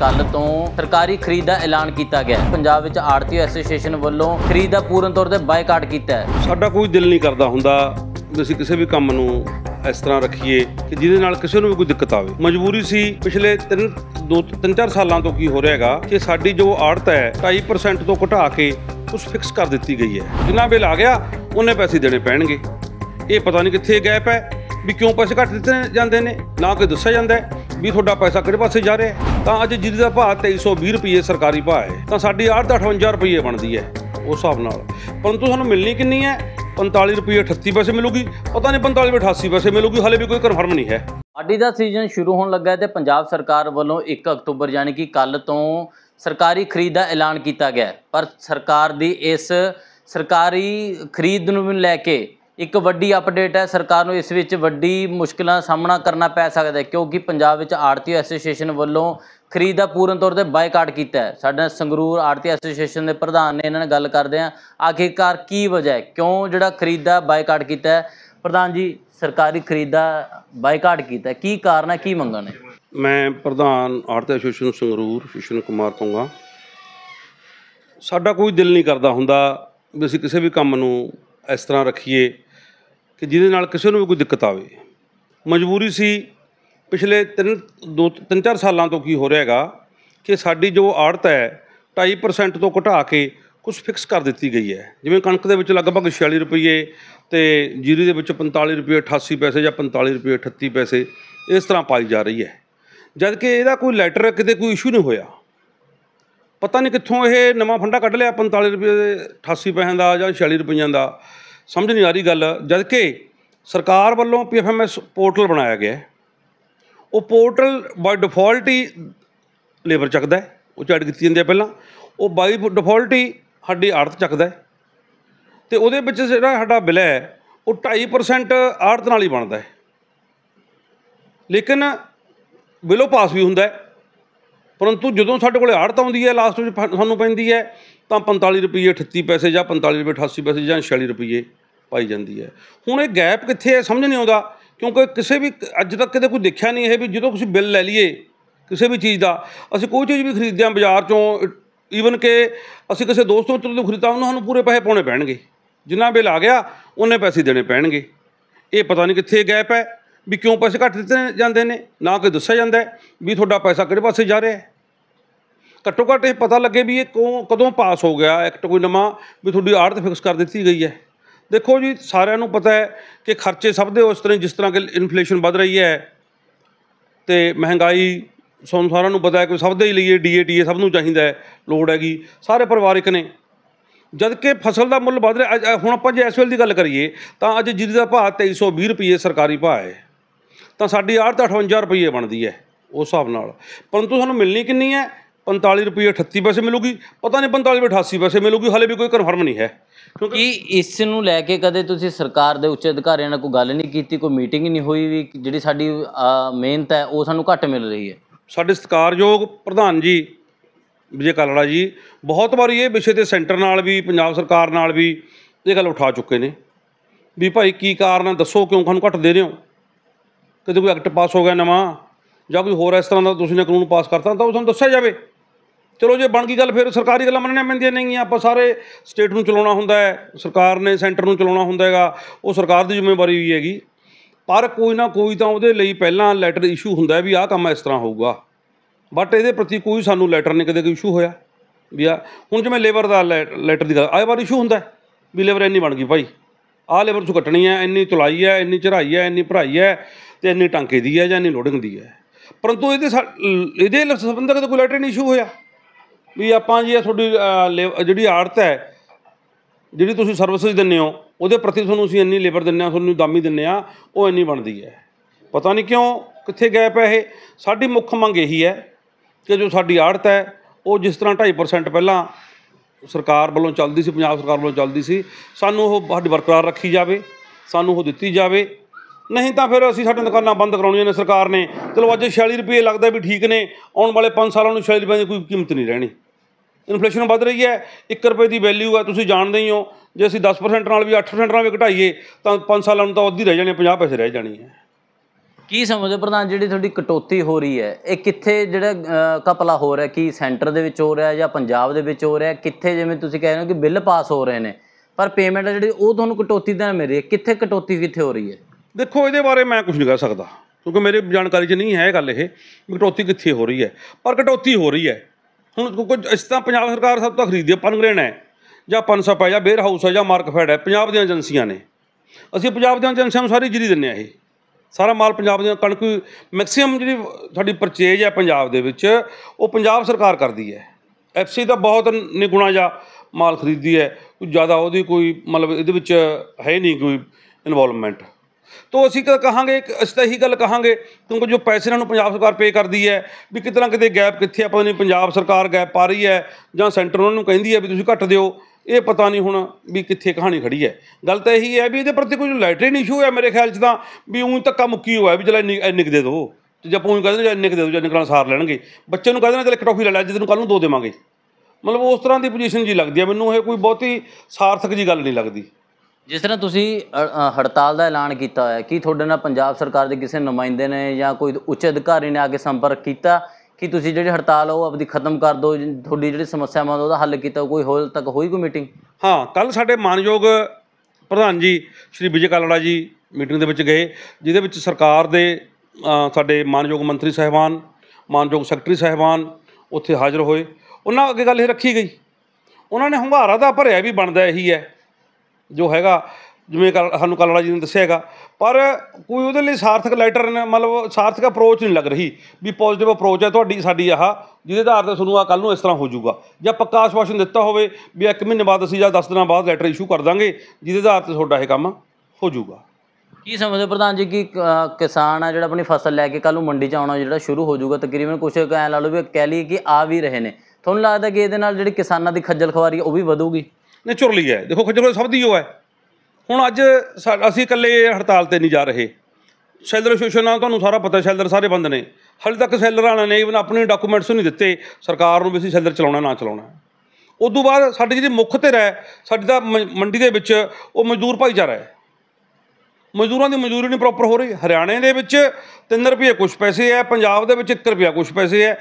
ਕੱਲ ਤੋਂ ਸਰਕਾਰੀ ਖਰੀਦ ਦਾ ਐਲਾਨ ਕੀਤਾ ਗਿਆ ਪੰਜਾਬ ਵਿੱਚ ਆੜਤੀ ਐਸੋਸੀਏਸ਼ਨ ਵੱਲੋਂ ਖਰੀਦ ਦਾ ਪੂਰਨ ਤੌਰ ਤੇ ਬਾਈਕਾਟ ਕੀਤਾ ਹੈ ਸਾਡਾ ਕੋਈ ਦਿਲ ਨਹੀਂ ਕਰਦਾ ਹੁੰਦਾ ਕਿ ਅਸੀਂ ਕਿਸੇ ਵੀ ਕੰਮ ਨੂੰ ਇਸ ਤਰ੍ਹਾਂ ਰੱਖੀਏ ਕਿ ਜਿਹਦੇ ਨਾਲ ਕਿਸੇ ਨੂੰ ਵੀ ਕੋਈ ਦਿੱਕਤ ਆਵੇ ਮਜਬੂਰੀ ਸੀ ਪਿਛਲੇ 3 2 3 4 ਸਾਲਾਂ ਤੋਂ ਕੀ ਹੋ ਰਿਹਾ ਹੈਗਾ ਕਿ ਸਾਡੀ ਜੋ ਆੜਤ ਹੈ 2.5% ਤੋਂ ਘਟਾ ਕੇ ਉਸ ਫਿਕਸ ਕਰ ਦਿੱਤੀ ਗਈ ਹੈ ਜਿੰਨਾ ਬਿੱਲ ਆ ਗਿਆ ਉਹਨੇ ਪੈਸੇ ਦੇਣੇ ਪੈਣਗੇ ਇਹ ਪਤਾ ਨਹੀਂ ਕਿੱਥੇ ਗੈਪ ਹੈ ਵੀ ਕਿਉਂ ਪੈਸੇ ਘੱਟ ਦਿੱਤੇ ਜਾਂਦੇ ਨੇ ਨਾ ਕੋਈ ਦੱਸਿਆ ਜਾਂਦਾ ਵੀ ਤੁਹਾਡਾ ਪੈਸਾ ਕਿਹੜੇ ਪਾਸੇ ਜਾ ਰਿਹਾ ਹੈ ਤਾਂ ਅੱਜ ਜਿਹਦੇ ਦਾ ਭਾਅ 2320 ਰੁਪਏ ਸਰਕਾਰੀ ਭਾਅ ਹੈ ਤਾਂ ਸਾਡੀ ਆੜ ਦਾ 58 ਰੁਪਏ ਬਣਦੀ ਹੈ ਉਸ ਹਿਸਾਬ ਨਾਲ ਪਰੰਤੂ ਸਾਨੂੰ ਮਿਲਣੀ ਕਿੰਨੀ ਹੈ 45 ਰੁਪਏ 38 ਪੈਸੇ ਮਿਲੂਗੀ ਪਤਾ ਨਹੀਂ 45 ਰੁਪਏ 88 ਪੈਸੇ ਮਿਲੂਗੀ ਹਾਲੇ ਵੀ ਕੋਈ ਕਨਫਰਮ ਨਹੀਂ ਹੈ ਆਡੀ ਦਾ ਸੀਜ਼ਨ ਸ਼ੁਰੂ ਹੋਣ ਲੱਗਾ ਹੈ ਤੇ ਪੰਜਾਬ ਸਰਕਾਰ ਵੱਲੋਂ 1 ਅਕਤੂਬਰ ਯਾਨੀ ਕਿ ਕੱਲ ਤੋਂ ਸਰਕਾਰੀ ਖਰੀਦ ਦਾ ਐਲਾਨ ਕੀਤਾ ਗਿਆ ਪਰ ਸਰਕਾਰ ਦੀ ਇਸ ਸਰਕਾਰੀ ਖਰੀਦ ਨੂੰ ਲੈ ਕੇ ਇੱਕ ਵੱਡੀ ਅਪਡੇਟ ਹੈ ਸਰਕਾਰ ਨੂੰ ਇਸ ਵਿੱਚ ਵੱਡੀ ਮੁਸ਼ਕਲਾਂ ਸਾਹਮਣਾ ਕਰਨਾ ਪੈ ਸਕਦਾ ਹੈ ਕਿਉਂਕਿ ਪੰਜਾਬ ਵਿੱਚ ਆੜਤੀ ਐਸੋਸੀਏਸ਼ਨ ਵੱਲੋਂ ਖਰੀਦ ਦਾ ਪੂਰਨ ਤੌਰ ਤੇ ਬਾਈਕਾਟ ਕੀਤਾ ਹੈ ਸਾਡੇ ਸੰਗਰੂਰ ਆਰਤੀ ਐਸੋਸੀਏਸ਼ਨ ਦੇ ਪ੍ਰਧਾਨ ਨੇ ਇਹਨਾਂ ਨਾਲ ਗੱਲ ਕਰਦੇ ਆ ਆਖਿਰਕਾਰ ਕੀ ਵਜ੍ਹਾ ਹੈ ਕਿਉਂ ਜਿਹੜਾ ਖਰੀਦ ਦਾ ਬਾਈਕਾਟ ਕੀਤਾ ਹੈ ਪ੍ਰਧਾਨ ਜੀ ਸਰਕਾਰੀ ਖਰੀਦ ਦਾ ਬਾਈਕਾਟ ਕੀਤਾ ਕੀ ਕਾਰਨ ਹੈ ਕੀ ਮੰਗਾਂ ਨੇ ਮੈਂ ਪ੍ਰਧਾਨ ਆਰਤੀ ਐਸੋਸੀਏਸ਼ਨ ਸੰਗਰੂਰ ਸ਼ਿਸ਼ਨ ਕੁਮਾਰ ਤੋਂਗਾ ਸਾਡਾ ਕੋਈ ਦਿਲ ਨਹੀਂ ਕਰਦਾ ਹੁੰਦਾ ਵੀ ਅਸੀਂ ਕਿਸੇ ਵੀ ਕੰਮ ਨੂੰ ਇਸ ਤਰ੍ਹਾਂ ਰੱਖੀਏ ਕਿ ਜਿਹਦੇ ਨਾਲ ਕਿਸੇ ਨੂੰ ਵੀ ਕੋਈ ਦਿੱਕਤ ਆਵੇ ਮਜਬੂਰੀ ਸੀ ਪਿਛਲੇ 3 ਦੋ 3-4 ਸਾਲਾਂ ਤੋਂ ਕੀ ਹੋ ਰਿਹਾ ਹੈਗਾ ਕਿ ਸਾਡੀ ਜੋ ਆੜਤ ਹੈ 2.5% ਤੋਂ ਘਟਾ ਕੇ ਕੁਝ ਫਿਕਸ ਕਰ ਦਿੱਤੀ ਗਈ ਹੈ ਜਿਵੇਂ ਕਣਕ ਦੇ ਵਿੱਚ ਲਗਭਗ 46 ਰੁਪਏ ਤੇ ਜੀਰੀ ਦੇ ਵਿੱਚ 45 ਰੁਪਏ 88 ਪੈਸੇ ਜਾਂ 45 ਰੁਪਏ 38 ਪੈਸੇ ਇਸ ਤਰ੍ਹਾਂ ਪਾਈ ਜਾ ਰਹੀ ਹੈ ਜਦ ਕਿ ਇਹਦਾ ਕੋਈ ਲੈਟਰ ਕਿਤੇ ਕੋਈ ਇਸ਼ੂ ਨਹੀਂ ਹੋਇਆ ਪਤਾ ਨਹੀਂ ਕਿੱਥੋਂ ਇਹ ਨਵਾਂ ਫੰਡਾ ਕੱਢ ਲਿਆ 45 ਰੁਪਏ 88 ਪੈਸਿਆਂ ਦਾ ਜਾਂ 46 ਰੁਪਈਆਂ ਦਾ ਸਮਝ ਨਹੀਂ ਆ ਰਹੀ ਗੱਲ ਜਦ ਕਿ ਸਰਕਾਰ ਵੱਲੋਂ ਪੀਐਫਐਮਐਸ ਪੋਰਟਲ ਬਣਾਇਆ ਗਿਆ ਹੈ ਉਹ ਪੋਰਟਲ ਬਾਈ ਡਿਫਾਲਟ ਹੀ ਲੇਬਰ ਚੱਕਦਾ ਉਹ ਚੜ ਕੀਤੀ ਜਾਂਦੀ ਹੈ ਪਹਿਲਾਂ ਉਹ ਬਾਈ ਡਿਫਾਲਟ ਹੀ ਸਾਡੀ ਆੜਤ ਚੱਕਦਾ ਤੇ ਉਹਦੇ ਵਿੱਚ ਜਿਹੜਾ ਸਾਡਾ ਬਿਲ ਹੈ ਉਹ 2.5% ਆੜਤ ਨਾਲ ਹੀ ਬਣਦਾ ਹੈ ਲੇਕਿਨ ਬਿਲੋ ਪਾਸ ਵੀ ਹੁੰਦਾ ਹੈ ਪਰੰਤੂ ਜਦੋਂ ਸਾਡੇ ਕੋਲੇ ਆੜਤ ਆਉਂਦੀ ਹੈ ਲਾਸਟ ਵਿੱਚ ਸਾਨੂੰ ਪੈਂਦੀ ਹੈ ਤਾਂ 45 ਰੁਪਏ 38 ਪੈਸੇ ਜਾਂ 45 ਰੁਪਏ 88 ਪੈਸੇ ਜਾਂ 46 ਰੁਪਏ ਪਾਈ ਜਾਂਦੀ ਹੈ ਹੁਣ ਇਹ ਗੈਪ ਕਿੱਥੇ ਹੈ ਸਮਝ ਨਹੀਂ ਆਉਂਦਾ ਕਿਉਂਕਿ ਕਿਸੇ ਵੀ ਅੱਜ ਤੱਕ ਕਿਤੇ ਕੋਈ ਦੇਖਿਆ ਨਹੀਂ ਇਹ ਵੀ ਜਦੋਂ ਕੋਈ ਬਿੱਲ ਲੈ ਲਈਏ ਕਿਸੇ ਵੀ ਚੀਜ਼ ਦਾ ਅਸੀਂ ਕੋਈ ਚੀਜ਼ ਵੀ ਖਰੀਦਦੇ ਹਾਂ ਬਾਜ਼ਾਰ ਚੋਂ ਈਵਨ ਕਿ ਅਸੀਂ ਕਿਸੇ ਦੋਸਤ ਮਿੱਤਰ ਤੋਂ ਖਰੀਦਾ ਉਹਨਾਂ ਨੂੰ ਪੂਰੇ ਪੈਸੇ ਪਾਉਣੇ ਪੈਣਗੇ ਜਿੰਨਾ ਬਿੱਲ ਆ ਗਿਆ ਉਹਨੇ ਪੈਸੇ ਦੇਣੇ ਪੈਣਗੇ ਇਹ ਪਤਾ ਨਹੀਂ ਕਿੱਥੇ ਗੈਪ ਹੈ ਵੀ ਕਿਉਂ ਪੈਸੇ ਘੱਟ ਦਿੱਤੇ ਜਾਂਦੇ ਨੇ ਨਾ ਕੋਈ ਦੱਸਿਆ ਜਾਂਦਾ ਵੀ ਤੁਹਾਡਾ ਪੈਸਾ ਕਿਹੜੇ ਪਾਸੇ ਜਾ ਰਿਹਾ ਹੈ ਘੱਟੋ ਘੱਟ ਇਹ ਪਤਾ ਲੱਗੇ ਵੀ ਇਹ ਕਦੋਂ ਪਾਸ ਹੋ ਗਿਆ ਐਕਟ ਕੋਈ ਨਵਾਂ ਵੀ ਤੁਹਾਡੀ ਆੜਤ ਫਿਕਸ ਕਰ ਦਿੱਤੀ ਗਈ ਹੈ ਦੇਖੋ ਜੀ ਸਾਰਿਆਂ ਨੂੰ ਪਤਾ ਹੈ ਕਿ ਖਰਚੇ ਸਭ ਦੇ ਉਸ ਤਰ੍ਹਾਂ ਜਿਸ ਤਰ੍ਹਾਂ ਕਿ ਇਨਫਲੇਸ਼ਨ ਵੱਧ ਰਹੀ ਹੈ ਤੇ ਮਹਿੰਗਾਈ ਸਾਨੂੰ ਸਾਰਿਆਂ ਨੂੰ ਪਤਾ ਹੈ ਕਿ ਸਭ ਦੇ ਲਈ ਡੀਏਟੀਏ ਸਭ ਨੂੰ ਚਾਹੀਦਾ ਹੈ ਲੋੜ ਹੈਗੀ ਸਾਰੇ ਪਰਿਵਾਰਿਕ ਨੇ ਜਦ ਕਿ ਫਸਲ ਦਾ ਮੁੱਲ ਵੱਧ ਰਿਹਾ ਹੁਣ ਆਪਾਂ ਜੇ ਐਸਐਲ ਦੀ ਗੱਲ ਕਰੀਏ ਤਾਂ ਅੱਜ ਜੀਰੀ ਦਾ ਭਾਅ 2320 ਰੁਪਏ ਸਰਕਾਰੀ ਭਾਅ ਹੈ ਤਾਂ ਸਾਡੀ ਆੜਤ ਰੁਪਏ ਬਣਦੀ ਹੈ ਉਸ ਹਿਸਾਬ ਨਾਲ ਪਰੰਤੂ ਸਾਨੂੰ ਮਿਲਣੀ ਕਿੰਨੀ ਹੈ 45 ਰੁਪਏ 38 ਪੈਸੇ ਮਿਲੂਗੀ ਪਤਾ ਨਹੀਂ 45 ਰੁਪਏ 88 ਪੈਸੇ ਮਿਲੂਗੀ ਹਲੇ ਵੀ ਕੋਈ ਕਨਫਰਮ ਨਹੀਂ ਹੈ ਕਿ ਇਸ ਨੂੰ ਲੈ ਕੇ ਕਦੇ ਤੁਸੀਂ ਸਰਕਾਰ ਦੇ ਉੱਚ ਅਧਿਕਾਰੀਆਂ ਨਾਲ ਕੋਈ ਗੱਲ ਨਹੀਂ ਕੀਤੀ ਕੋਈ ਮੀਟਿੰਗ ਨਹੀਂ ਹੋਈ ਵੀ ਜਿਹੜੀ ਸਾਡੀ ਮਿਹਨਤ ਹੈ ਉਹ ਸਾਨੂੰ ਘੱਟ ਮਿਲ ਰਹੀ ਹੈ ਸਾਡੇ ਸਤਿਕਾਰਯੋਗ ਪ੍ਰਧਾਨ ਜੀ ਵਿਜੇ ਕਾਲੜਾ ਜੀ ਬਹੁਤ ਵਾਰੀ ਇਹ ਵਿਸ਼ੇ ਤੇ ਸੈਂਟਰ ਨਾਲ ਵੀ ਪੰਜਾਬ ਸਰਕਾਰ ਨਾਲ ਵੀ ਇਹ ਗੱਲ ਉਠਾ ਚੁੱਕੇ ਨੇ ਵੀ ਭਾਈ ਕੀ ਕਾਰਨ ਹੈ ਦੱਸੋ ਕਿਉਂ ਸਾਨੂੰ ਘੱਟ ਦੇ ਰਹੇ ਹੋ ਕਿਤੇ ਕੋਈ ਐਕਟ ਪਾਸ ਹੋ ਗਿਆ ਨਵਾਂ ਜਾਂ ਕੋਈ ਹੋਰ ਇਸ ਤਰ੍ਹਾਂ ਦਾ ਤੁਸੀਂ ਨੇ ਕਾਨੂੰਨ ਪਾਸ ਕਰਤਾ ਤਾਂ ਉਹ ਸਾਨੂੰ ਦੱਸਿਆ ਜਾਵੇ ਚਲੋ ਜੇ ਬਣ ਗਈ ਗੱਲ ਫਿਰ ਸਰਕਾਰੀ ਗੱਲਾਂ ਮੰਨਣੀਆਂ ਪੈਂਦੀਆਂ ਨਹੀਂ ਆਪਾਂ ਸਾਰੇ ਸਟੇਟ ਨੂੰ ਚਲਾਉਣਾ ਹੁੰਦਾ ਹੈ ਸਰਕਾਰ ਨੇ ਸੈਂਟਰ ਨੂੰ ਚਲਾਉਣਾ ਹੁੰਦਾ ਹੈਗਾ ਉਹ ਸਰਕਾਰ ਦੀ ਜ਼ਿੰਮੇਵਾਰੀ ਵੀ ਹੈਗੀ ਪਰ ਕੋਈ ਨਾ ਕੋਈ ਤਾਂ ਉਹਦੇ ਲਈ ਪਹਿਲਾਂ ਲੈਟਰ ਇਸ਼ੂ ਹੁੰਦਾ ਵੀ ਆਹ ਕੰਮ ਇਸ ਤਰ੍ਹਾਂ ਹੋਊਗਾ ਬਟ ਇਹਦੇ ਪ੍ਰਤੀ ਕੋਈ ਸਾਨੂੰ ਲੈਟਰ ਨਹੀਂ ਕਦੇ ਕੋਈ ਇਸ਼ੂ ਹੋਇਆ ਵੀ ਆ ਹੁਣ ਜਿਵੇਂ ਲੇਬਰ ਦਾ ਲੈਟਰ ਦੀ ਗੱਲ ਆਏ ਵਾਰ ਇਸ਼ੂ ਹੁੰਦਾ ਵੀ ਲੇਬਰ ਇੰਨੀ ਬਣ ਗਈ ਭਾਈ ਆਹ ਲੇਬਰ ਤੁਸੀਂ ਕੱਟਣੀ ਹੈ ਇੰਨੀ ਤੁਲਾਈ ਹੈ ਇੰਨੀ ਚੜਾਈ ਹੈ ਇੰਨੀ ਭਰਾਈ ਹੈ ਤੇ ਇੰਨੀ ਟਾਂਕੇ ਦੀ ਹੈ ਜਾਂ ਇੰਨੀ ਲੋਡਿੰਗ ਦੀ ਹੈ ਪਰੰਤੂ ਇਹਦੇ ਇਹਦੇ ਸੰਬੰਧਕ ਤਾਂ ਕੋਈ ਲੈਟਰ ਨਹੀਂ ਇਸ਼ੂ ਹੋਇਆ ਵੀ ਆਪਾਂ ਜੀ ਇਹ ਤੁਹਾਡੀ ਜਿਹੜੀ ਆੜਤ ਹੈ ਜਿਹੜੀ ਤੁਸੀਂ ਸਰਵਿਸ ਦਿੰਨੇ ਹੋ ਉਹਦੇ ਪ੍ਰਤੀ ਤੁਹਾਨੂੰ ਅਸੀਂ ਇੰਨੀ ਲੇਬਰ ਦਿੰਨੇ ਆ ਤੁਹਾਨੂੰ ਦਾਮੀ ਦਿੰਨੇ ਆ ਉਹ ਇੰਨੀ ਬਣਦੀ ਹੈ ਪਤਾ ਨਹੀਂ ਕਿਉਂ ਕਿੱਥੇ ਗੈਪ ਹੈ ਇਹ ਸਾਡੀ ਮੁੱਖ ਮੰਗ ਇਹੀ ਹੈ ਕਿ ਜੋ ਸਾਡੀ ਆੜਤ ਹੈ ਉਹ ਜਿਸ ਤਰ੍ਹਾਂ 2.5% ਪਹਿਲਾਂ ਸਰਕਾਰ ਵੱਲੋਂ ਚੱਲਦੀ ਸੀ ਪੰਜਾਬ ਸਰਕਾਰ ਵੱਲੋਂ ਚੱਲਦੀ ਸੀ ਸਾਨੂੰ ਉਹ ਸਾਡੀ ਬਰਕਰਾਰ ਰੱਖੀ ਜਾਵੇ ਸਾਨੂੰ ਉਹ ਦਿੱਤੀ ਜਾਵੇ ਨਹੀਂ ਤਾਂ ਫਿਰ ਅਸੀਂ ਸਾਡੇ ਦੁਕਾਨਾਂ ਬੰਦ ਕਰਾਉਣੀਆਂ ਨੇ ਸਰਕਾਰ ਨੇ ਚਲੋ ਅੱਜ 46 ਰੁਪਏ ਲੱਗਦਾ ਵੀ ਠੀਕ ਨੇ ਆਉਣ ਵਾਲੇ 5 ਸਾਲਾਂ ਨੂੰ 46 ਰੁਪਏ ਦੀ ਕੋਈ ਕੀਮਤ ਨਹੀਂ ਰਹਿਣੀ ਇਨਫਲੇਸ਼ਨ ਵੱਧ ਰਹੀ ਹੈ 1 ਰੁਪਏ ਦੀ ਵੈਲਿਊ ਆ ਤੁਸੀਂ ਜਾਣਦੇ ਹੀ ਹੋ ਜੇ ਅਸੀਂ 10% ਨਾਲ ਵੀ 8% ਨਾਲ ਵੀ ਘਟਾਈਏ ਤਾਂ 5 ਸਾਲਾਂ ਨੂੰ ਤਾਂ ਅੱਧੀ ਰਹਿ ਜਾਣੀ 50 ਪੈਸੇ ਰਹਿ ਜਾਣੀ ਹੈ ਕੀ ਸਮਝਦੇ ਪ੍ਰਧਾਨ ਜਿਹੜੀ ਤੁਹਾਡੀ ਕਟੌਤੀ ਹੋ ਰਹੀ ਹੈ ਇਹ ਕਿੱਥੇ ਜਿਹੜਾ ਕਪਲਾ ਹੋ ਰਿਹਾ ਕੀ ਸੈਂਟਰ ਦੇ ਵਿੱਚ ਹੋ ਰਿਹਾ ਜਾਂ ਪੰਜਾਬ ਦੇ ਵਿੱਚ ਹੋ ਰਿਹਾ ਕਿੱਥੇ ਜਿਵੇਂ ਤੁਸੀਂ ਕਹਿ ਰਹੇ ਹੋ ਕਿ ਬਿੱਲ ਪਾਸ ਹੋ ਰਹੇ ਨੇ ਪਰ ਪੇਮੈਂਟ ਜਿਹੜੀ ਉਹ ਤੁਹਾਨੂੰ ਕਟੌਤੀ ਦੇ ਨਾਲ ਮਿਲ ਰਹੀ ਹੈ ਕਿੱਥੇ ਕਟੌਤੀ ਕਿੱਥੇ ਹੋ ਰਹੀ ਹੈ ਦੇਖੋ ਇਹਦੇ ਬਾਰੇ ਮੈਂ ਕੁਝ ਨਹੀਂ ਕਹਿ ਸਕਦਾ ਕਿਉਂਕਿ ਮੇਰੇ ਜਾਣਕਾਰੀ 'ਚ ਨਹੀਂ ਹੈ ਗੱਲ ਇਹ ਕਟੌਤੀ ਕਿੱਥੇ ਹੋ ਰਹੀ ਹੈ ਪਰ ਕਟੌਤੀ ਹੋ ਰਹੀ ਹੈ ਹੁਣ ਕੋਈ ਇਸ ਤਰ੍ਹਾਂ ਪੰਜਾਬ ਸਰਕਾਰ ਸਭ ਤੋਂ ਖਰੀਦਦੀ ਆਪਾਂ ਪਨਗ੍ਰੇਨ ਹੈ ਜਾਂ ਪਨਸਾ ਪੈ ਜਾਂ ਬੇਅਰ ਹਾਊਸ ਹੈ ਜਾਂ ਮਾਰਕਫੈਡ ਹੈ ਪੰਜਾਬ ਦੀਆਂ ਏਜੰਸੀਆਂ ਨੇ ਅਸੀਂ ਪੰਜਾਬ ਦੀਆਂ ਏਜੰਸੀਆਂ ਨੂੰ ਸਾਰੀ ਜਰੀ ਦਿੰਨੇ ਆ ਇਹ ਸਾਰਾ ਮਾਲ ਪੰਜਾਬ ਦੀਆਂ ਕਣਕ ਮੈਕਸਿਮਮ ਜਿਹੜੀ ਸਾਡੀ ਪਰਚੇਜ ਹੈ ਪੰਜਾਬ ਦੇ ਵਿੱਚ ਉਹ ਪੰਜਾਬ ਸਰਕਾਰ ਕਰਦੀ ਹੈ ਐਫਸੀ ਦਾ ਬਹੁਤ ਨਿਗੁਣਾ ਜਾਂ ਮਾਲ ਖਰੀਦੀ ਹੈ ਕੋਈ ਜ਼ਿਆਦਾ ਉਹਦੀ ਕੋਈ ਮਤਲਬ ਇਹਦੇ ਵਿੱਚ ਹੈ ਨਹੀਂ ਕੋਈ ਇਨਵੋਲਵਮੈਂਟ ਤੋ ਅਸੀਂ ਤਾਂ ਕਹਾਂਗੇ ਇੱਕ ਅਸਤਹੀ ਗੱਲ ਕਹਾਂਗੇ ਕਿਉਂਕਿ ਜੋ ਪੈਸੇ ਇਹਨਾਂ ਨੂੰ ਪੰਜਾਬ ਸਰਕਾਰ ਪੇ ਕਰਦੀ ਹੈ ਵੀ ਕਿਤੇ ਨਾ ਕਿਤੇ ਗੈਪ ਕਿੱਥੇ ਆਪਾਂ ਨਹੀਂ ਪੰਜਾਬ ਸਰਕਾਰ ਗੈਪ ਪਾ ਰਹੀ ਹੈ ਜਾਂ ਸੈਂਟਰ ਉਹਨਾਂ ਨੂੰ ਕਹਿੰਦੀ ਹੈ ਵੀ ਤੁਸੀਂ ਘੱਟ ਦਿਓ ਇਹ ਪਤਾ ਨਹੀਂ ਹੁਣ ਵੀ ਕਿੱਥੇ ਕਹਾਣੀ ਖੜੀ ਹੈ ਗੱਲ ਤਾਂ ਇਹੀ ਹੈ ਵੀ ਇਹਦੇ ਪ੍ਰਤੀ ਕੋਈ ਲੈਟਰਿਨ ਇਸ਼ੂ ਹੈ ਮੇਰੇ ਖਿਆਲ 'ਚ ਤਾਂ ਵੀ ਉਹੀ ਧੱਕਾ ਮੁੱਕੀ ਹੋਇਆ ਵੀ ਚਲ ਇੰਨੇ ਕੁ ਦੇ ਦਿਓ ਤੇ ਜੇ ਆਪਾਂ ਕਹਿੰਦੇ ਜਾਂ ਇੰਨੇ ਦੇ ਦਿਓ ਜਾਂ ਨਿਕਲਣਾ ਸਾਰ ਲੈਣਗੇ ਬੱਚੇ ਨੂੰ ਕਹਿੰਦੇ ਨੇ ਚਲ ਇੱਕ ਟੌਫੀ ਲੈ ਲੈ ਜਿੱਦ ਨੂੰ ਕੱਲ ਨੂੰ ਦੋ ਦੇਵਾਂਗੇ ਮਤਲਬ ਉਸ ਤਰ੍ਹਾਂ ਦੀ ਪੋਜੀਸ਼ਨ ਜੀ ਲੱਗਦੀ ਹੈ ਮੈਨੂੰ ਇਹ ਕੋਈ ਬਹੁਤੀ ਸਾਰਥਕ ਜੀ ਗੱਲ ਨਹੀਂ ਲੱਗਦੀ ਜਿਸ ਤਰ੍ਹਾਂ ਤੁਸੀਂ ਹੜਤਾਲ ਦਾ ਐਲਾਨ ਕੀਤਾ ਹੋਇਆ ਕੀ ਤੁਹਾਡੇ ਨਾਲ ਪੰਜਾਬ ਸਰਕਾਰ ਦੇ ਕਿਸੇ ਨੁਮਾਇੰਦੇ ਨੇ ਜਾਂ ਕੋਈ ਉੱਚ ਅਧਿਕਾਰੀ ਨੇ ਆ ਕੇ ਸੰਪਰਕ ਕੀਤਾ ਕਿ ਤੁਸੀਂ ਜਿਹੜੀ ਹੜਤਾਲ ਉਹ ਆਪਦੀ ਖਤਮ ਕਰ ਦਿਓ ਤੁਹਾਡੀ ਜਿਹੜੀ ਸਮੱਸਿਆਵਾਂ ਉਹਦਾ ਹੱਲ ਕੀਤਾ ਕੋਈ ਹੋਲ ਤੱਕ ਹੋਈ ਕੋਈ ਮੀਟਿੰਗ ਹਾਂ ਕੱਲ ਸਾਡੇ ਮਾਨਯੋਗ ਪ੍ਰਧਾਨ ਜੀ ਸ਼੍ਰੀ ਵਿਜੇ ਕਾਲੜਾ ਜੀ ਮੀਟਿੰਗ ਦੇ ਵਿੱਚ ਗਏ ਜਿਹਦੇ ਵਿੱਚ ਸਰਕਾਰ ਦੇ ਸਾਡੇ ਮਾਨਯੋਗ ਮੰਤਰੀ ਸਹਿਬਾਨ ਮਾਨਯੋਗ ਸੈਕਟਰੀ ਸਹਿਬਾਨ ਉੱਥੇ ਹਾਜ਼ਰ ਹੋਏ ਉਹਨਾਂ ਅੱਗੇ ਗੱਲ ਇਹ ਰੱਖੀ ਗਈ ਉਹਨਾਂ ਨੇ ਹੰਗਾਰਾ ਦਾ ਭਰਿਆ ਵੀ ਬਣਦਾ ਇਹੀ ਹੈ ਜੋ ਹੈਗਾ ਜਿਵੇਂ ਕੱਲ ਸਾਨੂੰ ਕੱਲ ਵਾਲਾ ਜੀ ਨੇ ਦੱਸਿਆ ਹੈਗਾ ਪਰ ਕੋਈ ਉਹਦੇ ਲਈ ਸਾਰਥਕ ਲੈਟਰ ਮਤਲਬ ਸਾਰਥਕ ਅਪਰੋਚ ਨਹੀਂ ਲੱਗ ਰਹੀ ਵੀ ਪੋਜ਼ਿਟਿਵ ਅਪਰੋਚ ਹੈ ਤੁਹਾਡੀ ਸਾਡੀ ਆਹ ਜਿਹਦੇ ਆਧਾਰ ਤੇ ਤੁਹਾਨੂੰ ਆ ਕੱਲ ਨੂੰ ਇਸ ਤਰ੍ਹਾਂ ਹੋ ਜਾਊਗਾ ਜਾਂ ਪੱਕਾ ਆਸ਼ਵਾਸਨ ਦਿੱਤਾ ਹੋਵੇ ਵੀ 1 ਮਹੀਨੇ ਬਾਅਦ ਅਸੀਂ ਜਾਂ 10 ਦਿਨਾਂ ਬਾਅਦ ਲੈਟਰ ਇਸ਼ੂ ਕਰ ਦਾਂਗੇ ਜਿਹਦੇ ਆਧਾਰ ਤੇ ਤੁਹਾਡਾ ਇਹ ਕੰਮ ਹੋ ਜਾਊਗਾ ਕੀ ਸਮਝਦੇ ਪ੍ਰਧਾਨ ਜੀ ਕਿ ਕਿਸਾਨ ਆ ਜਿਹੜਾ ਆਪਣੀ ਫਸਲ ਲੈ ਕੇ ਕੱਲ ਨੂੰ ਮੰਡੀ 'ਚ ਆਉਣਾ ਜਿਹੜਾ ਸ਼ੁਰੂ ਹੋ ਜਾਊਗਾ ਤਕਰੀਬਨ ਕੁਝ ਐ ਲਾ ਲਓ ਵੀ ਕਹਿ ਲਈ ਕਿ ਆ ਵੀ ਰਹੇ ਨੇ ਤੁਹਾਨੂੰ ਲੱਗਦਾ ਕਿ ਇਹਦੇ ਨਾਲ ਜਿਹੜੀ ਕਿਸਾਨਾਂ ਦੀ ਖੱਜਲ ਖਵਾਰੀ ਉਹ ਵੀ ਵਧੂਗੀ ਨੇ ਚੁਰ ਲਈ ਹੈ ਦੇਖੋ ਖੱਜਰ ਸਭ ਦੀ ਉਹ ਹੈ ਹੁਣ ਅੱਜ ਅਸੀਂ ਇਕੱਲੇ ਹੜਤਾਲ ਤੇ ਨਹੀਂ ਜਾ ਰਹੇ ਸੈਲਰ ਐਸੋਸੀਏਸ਼ਨ ਨਾਲ ਤੁਹਾਨੂੰ ਸਾਰਾ ਪਤਾ ਸੈਲਰ ਸਾਰੇ ਬੰਦ ਨੇ ਹਾਲੇ ਤੱਕ ਸੈਲਰ ਆਣਾ ਨੇ ਇਵਨ ਆਪਣੇ ਡਾਕੂਮੈਂਟਸ ਨਹੀਂ ਦਿੱਤੇ ਸਰਕਾਰ ਨੂੰ ਵੀ ਅਸੀਂ ਸੈਲਰ ਚਲਾਉਣਾ ਨਾ ਚਲਾਉਣਾ ਉਸ ਤੋਂ ਬਾਅਦ ਸਾਡੀ ਜਿਹੜੀ ਮੁੱਖ ਧਿਰ ਹੈ ਸਾਡੀ ਦਾ ਮੰਡੀ ਦੇ ਵਿੱਚ ਉਹ ਮਜ਼ਦੂਰ ਭਾਈਚਾਰਾ ਹੈ ਮਜ਼ਦੂਰਾਂ ਦੀ ਮਜ਼ਦੂਰੀ ਨਹੀਂ ਪ੍ਰੋਪਰ ਹੋ ਰਹੀ ਹਰਿਆਣੇ ਦੇ ਵਿੱਚ 3 ਰੁਪਏ ਕੁਝ ਪੈਸੇ ਹੈ ਪੰਜਾਬ ਦੇ ਵਿੱਚ 1 ਰੁਪਿਆ ਕੁਝ ਪੈਸੇ ਹੈ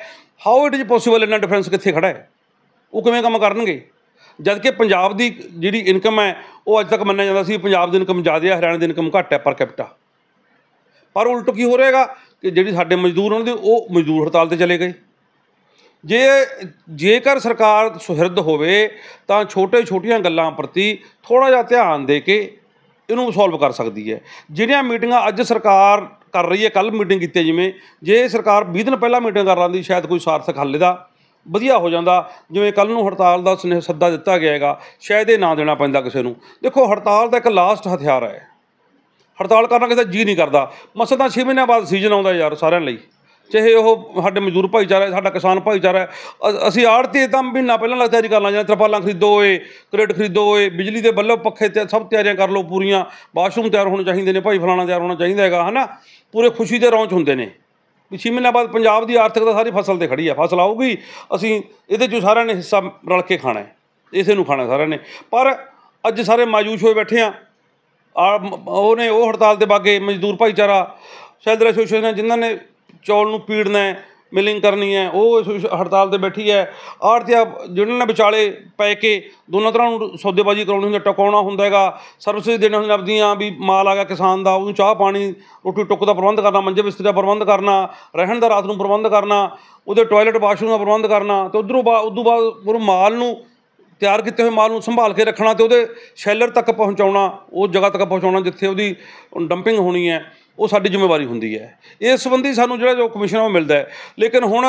ਹਾਊ ਇਟ ਇਜ਼ ਪੋਸੀਬਲ ਇਹਨਾਂ ਡਿਫਰੈਂਸ ਕਿੱਥੇ ਖੜਾ ਹੈ ਉਹ ਕਿਵੇਂ ਕੰਮ ਕਰਨਗੇ ਜਦ ਕਿ ਪੰਜਾਬ ਦੀ ਜਿਹੜੀ ਇਨਕਮ ਹੈ ਉਹ ਅੱਜ ਤੱਕ ਮੰਨਿਆ ਜਾਂਦਾ ਸੀ ਪੰਜਾਬ ਦੀ ਇਨਕਮ ਜ਼ਿਆਦਾ ਹੈ ਹਰਿਆਣਾ ਦੀ ਇਨਕਮ ਘੱਟ ਹੈ ਪਰ ਕੈਪਟਾ ਪਰ ਉਲਟ ਕੀ ਹੋ ਰਿਹਾਗਾ ਕਿ ਜਿਹੜੀ ਸਾਡੇ ਮਜ਼ਦੂਰ ਉਹਨਾਂ ਦੇ ਉਹ ਮਜ਼ਦੂਰ ਹੜਤਾਲ ਤੇ ਚਲੇ ਗਏ ਜੇ ਜੇਕਰ ਸਰਕਾਰ ਸੁਹਿਰਦ ਹੋਵੇ ਤਾਂ ਛੋਟੇ-ਛੋਟੀਆਂ ਗੱਲਾਂ ਪ੍ਰਤੀ ਥੋੜਾ ਜਿਹਾ ਧਿਆਨ ਦੇ ਕੇ ਇਹਨੂੰ ਸੋਲਵ ਕਰ ਸਕਦੀ ਹੈ ਜਿਹੜੀਆਂ ਮੀਟਿੰਗਾਂ ਅੱਜ ਸਰਕਾਰ ਕਰ ਰਹੀ ਹੈ ਕੱਲ ਮੀਟਿੰਗ ਕੀਤੀ ਜਿਵੇਂ ਜੇ ਸਰਕਾਰ 20 ਦਿਨ ਪਹਿਲਾਂ ਮੀਟਿੰਗ ਕਰ ਲਾਂਦੀ ਸ਼ਾਇਦ ਕੋਈ ਸਾਰਥਕ ਹੱਲ ਇਹਦਾ ਵਧੀਆ ਹੋ ਜਾਂਦਾ ਜਿਵੇਂ ਕੱਲ ਨੂੰ ਹੜਤਾਲ ਦਾ ਸਨੇਹ ਸੱਦਾ ਦਿੱਤਾ ਗਿਆ ਹੈਗਾ ਸ਼ਾਇਦ ਇਹ ਨਾ ਦੇਣਾ ਪੈਂਦਾ ਕਿਸੇ ਨੂੰ ਦੇਖੋ ਹੜਤਾਲ ਤਾਂ ਇੱਕ ਲਾਸਟ ਹਥਿਆਰ ਹੈ ਹੜਤਾਲ ਕਰਨਾ ਕਿਸੇ ਦਾ ਜੀ ਨਹੀਂ ਕਰਦਾ ਮਸਲ ਤਾਂ 6 ਮਹੀਨਿਆਂ ਬਾਅਦ ਸੀਜ਼ਨ ਆਉਂਦਾ ਯਾਰ ਸਾਰਿਆਂ ਲਈ ਚਾਹੇ ਉਹ ਸਾਡੇ ਮਜ਼ਦੂਰ ਭਾਈਚਾਰਾ ਸਾਡਾ ਕਿਸਾਨ ਭਾਈਚਾਰਾ ਅਸੀਂ ਆੜਤੀ ਤਾਂ ਮਹੀਨਾ ਪਹਿਲਾਂ ਲੱਗਦਾ ਤਿਆਰੀ ਕਰ ਲਾਂ ਜਾਂ ਤਰਪਾਲਾਂ ਖਰੀਦੋ ਏ ਕ੍ਰੇਡ ਖਰੀਦੋ ਏ ਬਿਜਲੀ ਦੇ ਬੱਲਬ ਪੱਖੇ ਤੇ ਸਭ ਤਿਆਰੀਆਂ ਕਰ ਲਓ ਪੂਰੀਆਂ ਬਾਥਰੂਮ ਤਿਆਰ ਹੋਣੇ ਚਾਹੀਦੇ ਨੇ ਭਾਈ ਫਲਾਣਾ ਤਿਆਰ ਹੋਣਾ ਚਾਹੀਦਾ ਹੈਗਾ ਹਨਾ ਪੂਰੇ ਖੁਸ਼ੀ ਦੇ ਰੌਂਚ ਹੁੰਦੇ ਨੇ ਵੀ 6 ਮਹੀਨਿਆਂ ਬਾਅਦ ਪੰਜਾਬ ਦੀ ਆਰਥਿਕਤਾ ਸਾਰੀ ਫਸਲ ਤੇ ਖੜੀ ਆ ਫਸਲ ਆਊਗੀ ਅਸੀਂ ਇਹਦੇ ਚੋਂ ਸਾਰਿਆਂ ਨੇ ਹਿੱਸਾ ਰਲ ਕੇ ਖਾਣਾ ਹੈ ਇਸੇ ਨੂੰ ਖਾਣਾ ਸਾਰਿਆਂ ਨੇ ਪਰ ਅੱਜ ਸਾਰੇ ਮਾਜੂਸ਼ ਹੋਏ ਬੈਠੇ ਆ ਉਹਨੇ ਉਹ ਹੜਤਾਲ ਦੇ ਬਾਗੇ ਮਜ਼ਦੂਰ ਭਾਈਚਾਰਾ ਸ਼ੈਲਦਰ ਐਸੋਸੀਏਸ਼ਨ ਜਿਨ੍ਹਾਂ ਨੇ ਚੌਲ ਨੂੰ ਪੀੜਨਾ ਹੈ ਮਿਲਿੰਗ ਕਰਨੀ ਹੈ ਉਹ ਹੜਤਾਲ ਤੇ ਬੈਠੀ ਹੈ ਆੜਤੀਆ ਜਿਹਨਾਂ ਨੇ ਵਿਚਾਲੇ ਪੈ ਕੇ ਦੋਨਾਂ ਤਰ੍ਹਾਂ ਨੂੰ ਸੌਦੇਬਾਜ਼ੀ ਕਰਾਉਣੀ ਹੁੰਦੀ ਟਕਾਉਣਾ ਹੁੰਦਾ ਹੈਗਾ ਸਰਵਿਸਿਜ਼ ਦੇਣਾ ਹੁੰਦਾ ਆਪਦੀਆਂ ਵੀ ਮਾਲ ਆ ਗਿਆ ਕਿਸਾਨ ਦਾ ਉਹਨੂੰ ਚਾਹ ਪਾਣੀ ਰੋਟੀ ਟੁੱਕ ਦਾ ਪ੍ਰਬੰਧ ਕਰਨਾ ਮੰਜੇ ਬਿਸਤਰੇ ਦਾ ਪ੍ਰਬੰਧ ਕਰਨਾ ਰਹਿਣ ਦਾ ਰਾਤ ਨੂੰ ਪ੍ਰਬੰਧ ਕਰਨਾ ਉਹਦੇ ਟਾਇਲਟ ਬਾਥਰੂਮ ਦਾ ਪ੍ਰਬੰਧ ਕਰਨਾ ਤੇ ਉਧਰੋਂ ਬਾਅਦ ਉਦੋਂ ਬਾਅਦ ਉਹ ਮਾਲ ਨੂੰ ਤਿਆਰ ਕੀਤੇ ਹੋਏ ਮਾਲ ਨੂੰ ਸੰਭਾਲ ਕੇ ਰੱਖਣਾ ਤੇ ਉਹਦੇ ਸ਼ੈਲਰ ਤੱਕ ਪਹੁੰਚਾਉਣਾ ਉਹ ਜਗ੍ਹਾ ਤੱਕ ਪਹੁੰਚਾਉਣਾ ਜਿੱਥੇ ਉਹਦੀ ਡੰਪਿੰਗ ਹੋਣੀ ਹੈ ਉਹ ਸਾਡੀ ਜ਼ਿੰਮੇਵਾਰੀ ਹੁੰਦੀ ਹੈ ਇਸ ਸੰਬੰਧੀ ਸਾਨੂੰ ਜਿਹੜਾ ਜੋ ਕਮਿਸ਼ਨ ਉਹ ਮਿਲਦਾ ਹੈ ਲੇਕਿਨ ਹੁਣ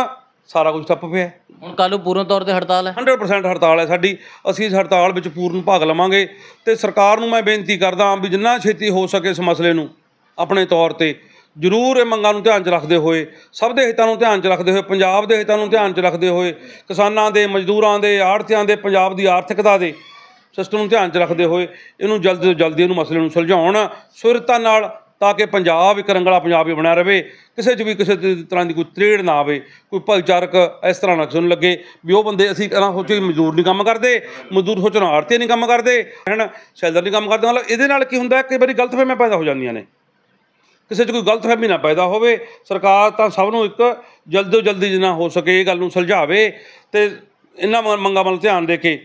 ਸਾਰਾ ਕੁਝ ਠੱਪ ਪਿਆ ਹੁਣ ਕੱਲ ਨੂੰ ਪੂਰਨ ਤੌਰ ਤੇ ਹੜਤਾਲ ਹੈ 100% ਹੜਤਾਲ ਹੈ ਸਾਡੀ ਅਸੀਂ ਇਸ ਹੜਤਾਲ ਵਿੱਚ ਪੂਰਨ ਭਾਗ ਲਵਾਂਗੇ ਤੇ ਸਰਕਾਰ ਨੂੰ ਮੈਂ ਬੇਨਤੀ ਕਰਦਾ ਆਂ ਵੀ ਜਿੰਨਾ ਛੇਤੀ ਹੋ ਸਕੇ ਇਸ ਮਸਲੇ ਨੂੰ ਆਪਣੇ ਤੌਰ ਤੇ ਜ਼ਰੂਰ ਇਹ ਮੰਗਾਂ ਨੂੰ ਧਿਆਨ 'ਚ ਰੱਖਦੇ ਹੋਏ ਸਭ ਦੇ ਹਿੱਤਾਂ ਨੂੰ ਧਿਆਨ 'ਚ ਰੱਖਦੇ ਹੋਏ ਪੰਜਾਬ ਦੇ ਹਿੱਤਾਂ ਨੂੰ ਧਿਆਨ 'ਚ ਰੱਖਦੇ ਹੋਏ ਕਿਸਾਨਾਂ ਦੇ ਮਜ਼ਦੂਰਾਂ ਦੇ ਆੜ੍ਹਤੀਆਂ ਦੇ ਪੰਜਾਬ ਦੀ ਆਰਥਿਕਤਾ ਦੇ ਸਿਸਟਮ ਨੂੰ ਧਿਆਨ 'ਚ ਰੱਖਦੇ ਹੋਏ ਇਹਨੂੰ ਜਲਦ ਤੋਂ ਜਲਦੀ ਇਹਨੂੰ ਮਸਲੇ ਨੂੰ ਸੁਲਝਾਉਣ ਸੁਰਤਾ ਨਾਲ ਤਾਂ ਕਿ ਪੰਜਾਬ ਇੱਕ ਰੰਗਲਾ ਪੰਜਾਬ ਹੀ ਬਣਿਆ ਰਵੇ ਕਿਸੇ 'ਚ ਵੀ ਕਿਸੇ ਤਰ੍ਹਾਂ ਦੀ ਕੋਈ ਤ੍ਰੇੜ ਨਾ ਆਵੇ ਕੋਈ ਭਗਚਾਰਕ ਇਸ ਤਰ੍ਹਾਂ ਨਾ ਕਿਸੇ ਲੱਗੇ ਵੀ ਉਹ ਬੰਦੇ ਅਸੀਂ ਕਹਾਂ ਸੋਚੇ ਮਜ਼ਦੂਰ ਨਹੀਂ ਕੰਮ ਕਰਦੇ ਮਜ਼ਦੂਰ ਸੋਚਣ ਆਰਤੀ ਨਹੀਂ ਕੰਮ ਕਰਦੇ ਹਨ ਸ਼ੈਲਰ ਨਹੀਂ ਕੰਮ ਕਰਦੇ ਮਤਲਬ ਇਹਦੇ ਨਾਲ ਕੀ ਹੁੰਦਾ ਕਈ ਵਾਰੀ ਗਲਤ ਫਹਿਮੀਆਂ ਪੈਦਾ ਹੋ ਜਾਂਦੀਆਂ ਨੇ ਕਿਸੇ 'ਚ ਕੋਈ ਗਲਤਫਹਿਮੀ ਨਾ ਪੈਦਾ ਹੋਵੇ ਸਰਕਾਰ ਤਾਂ ਸਭ ਨੂੰ ਇੱਕ ਜਲਦੋ ਜਲਦੀ ਜਿੰਨਾ ਹੋ ਸਕੇ ਇਹ ਗੱਲ ਨੂੰ ਸੁਲਝਾਵੇ ਤੇ ਇਹਨਾਂ ਮੰਗਾਂ ਵੱਲ ਧਿਆਨ ਦੇ ਕੇ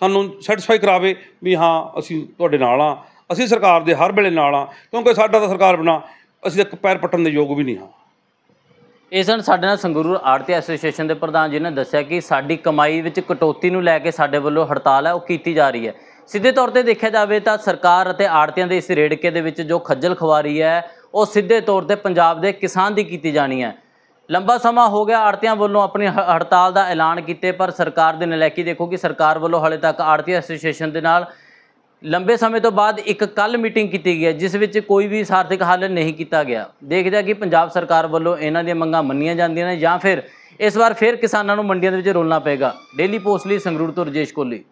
ਸਾਨੂੰ ਸੈਟੀਸਫਾਈ ਕਰਾਵੇ ਵੀ ਹਾਂ ਅਸੀਂ ਤੁਹਾਡੇ ਨਾਲ ਆ ਅਸੀਂ ਸਰਕਾਰ ਦੇ ਹਰ ਵੇਲੇ ਨਾਲ ਆ ਕਿਉਂਕਿ ਸਾਡਾ ਤਾਂ ਸਰਕਾਰ ਬਣਾ ਅਸੀਂ ਇੱਕ ਪੈਰ ਪੱਟਣ ਦੇ ਯੋਗ ਵੀ ਨਹੀਂ ਹਾਂ ਇਸ ਹਨ ਸਾਡੇ ਨਾਲ ਸੰਗਰੂਰ ਆੜਤੀ ਐਸੋਸੀਏਸ਼ਨ ਦੇ ਪ੍ਰਧਾਨ ਜੀ ਨੇ ਦੱਸਿਆ ਕਿ ਸਾਡੀ ਕਮਾਈ ਵਿੱਚ ਕਟੌਤੀ ਨੂੰ ਲੈ ਕੇ ਸਾਡੇ ਵੱਲੋਂ ਹੜਤਾਲ ਹੈ ਉਹ ਕੀਤੀ ਜਾ ਰਹੀ ਹੈ ਸਿੱਧੇ ਤੌਰ ਤੇ ਦੇਖਿਆ ਜਾਵੇ ਤਾਂ ਸਰਕਾਰ ਅਤੇ ਆੜਤੀਆਂ ਦੇ ਇਸ ਰੇੜਕੇ ਦੇ ਵਿੱਚ ਜੋ ਖੱਜਲ ਖਵਾਰੀ ਹੈ ਉਹ ਸਿੱਧੇ ਤੌਰ ਤੇ ਪੰਜਾਬ ਦੇ ਕਿਸਾਨ ਦੀ ਕੀਤੀ ਜਾਣੀ ਹੈ ਲੰਬਾ ਸਮਾਂ ਹੋ ਗਿਆ ਆੜਤੀਆਂ ਵੱਲੋਂ ਆਪਣੀ ਹੜਤਾਲ ਦਾ ਐਲਾਨ ਕੀਤੇ ਪਰ ਸਰਕਾਰ ਦੇ ਨਲਾਇਕੀ ਦੇਖੋ ਕਿ ਸਰਕਾਰ ਵੱਲੋਂ ਹਲੇ ਤੱਕ ਆੜਤੀ ਐਸੋਸੀਏਸ਼ਨ ਦੇ ਨਾਲ ਲੰਬੇ ਸਮੇਂ ਤੋਂ ਬਾਅਦ ਇੱਕ ਕੱਲ ਮੀਟਿੰਗ ਕੀਤੀ ਗਈ ਜਿਸ ਵਿੱਚ ਕੋਈ ਵੀ ਸਾਰਥਿਕ ਹੱਲ ਨਹੀਂ ਕੀਤਾ ਗਿਆ ਦੇਖਦੇ ਆ ਕਿ ਪੰਜਾਬ ਸਰਕਾਰ ਵੱਲੋਂ ਇਹਨਾਂ ਦੀਆਂ ਮੰਗਾਂ ਮੰਨੀਆਂ ਜਾਂਦੀਆਂ ਨੇ ਜਾਂ ਫਿਰ ਇਸ ਵਾਰ ਫਿਰ ਕਿਸਾਨਾਂ ਨੂੰ ਮੰਡੀਆਂ ਦੇ ਵਿੱਚ ਰੋਲਣਾ ਪਏਗਾ ਡੇਲੀ ਪੋਸਟ ਲਈ ਸੰਗਰੂਰ ਤੋਂ ਰਜੇਸ਼ ਕੋਲੀ